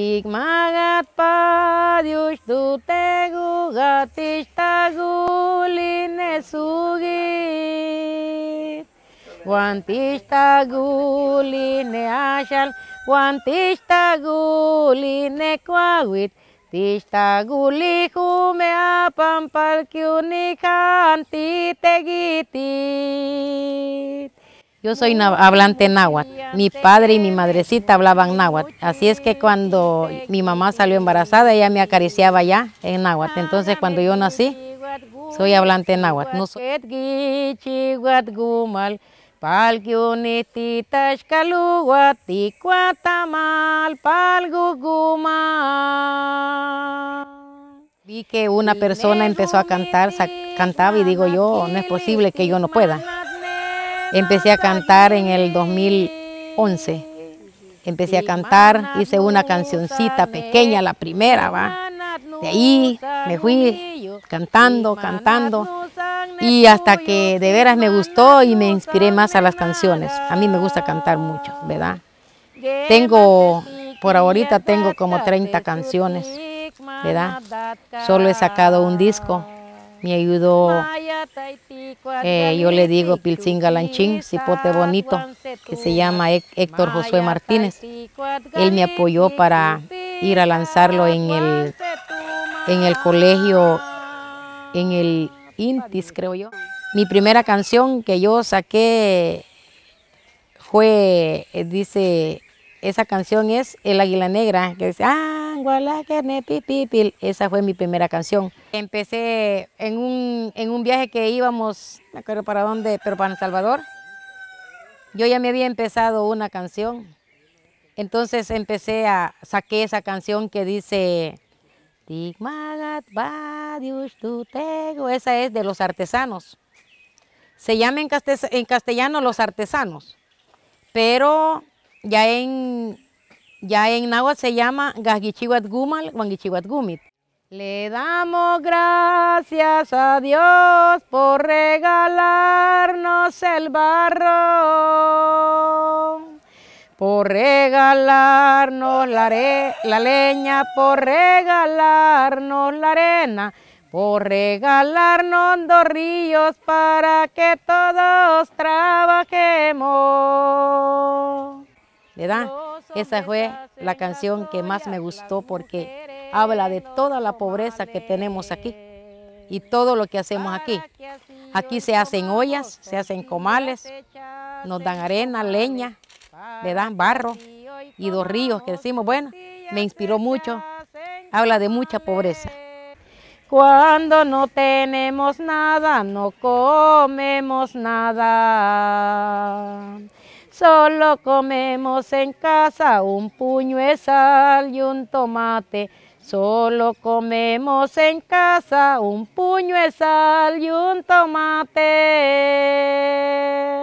Ikmagat magat padius du tegu gatis taguli ne sugi. Guantis taguli ashal, guantis taguli kwawit. Yo soy hablante náhuatl. Mi padre y mi madrecita hablaban náhuatl. Así es que cuando mi mamá salió embarazada, ella me acariciaba ya en náhuatl. Entonces, cuando yo nací, soy hablante náhuatl. Vi que una persona empezó a cantar, cantaba y digo yo, no es posible que yo no pueda. Empecé a cantar en el 2011. Empecé a cantar, hice una cancioncita pequeña, la primera, va. De ahí me fui cantando, cantando. Y hasta que de veras me gustó y me inspiré más a las canciones. A mí me gusta cantar mucho, ¿verdad? Tengo, por ahorita tengo como 30 canciones, ¿verdad? Solo he sacado un disco me ayudó. Eh, yo le digo pilsing Galanchín, cipote bonito, que se llama Héctor Josué Martínez. Él me apoyó para ir a lanzarlo en el, en el colegio, en el Intis, creo yo. Mi primera canción que yo saqué fue, eh, dice, esa canción es El Águila Negra, que dice, ah, esa fue mi primera canción. Empecé en un, en un viaje que íbamos, no acuerdo para dónde, pero para El Salvador. Yo ya me había empezado una canción. Entonces empecé a, saqué esa canción que dice, esa es de los artesanos. Se llama en castellano Los Artesanos, pero ya en, ya en náhuatl se llama o Gumit. Le damos gracias a Dios por regalarnos el barro, por regalarnos la, la leña, por regalarnos la arena, por regalarnos dos ríos para que todos trabajemos. ¿Le da? Esa fue la canción que más me gustó porque habla de toda la pobreza que tenemos aquí y todo lo que hacemos aquí. Aquí se hacen ollas, se hacen comales, nos dan arena, leña, le dan barro y dos ríos que decimos, bueno, me inspiró mucho, habla de mucha pobreza. Cuando no tenemos nada, no comemos nada. Solo comemos en casa un puño de sal y un tomate. Solo comemos en casa un puño de sal y un tomate.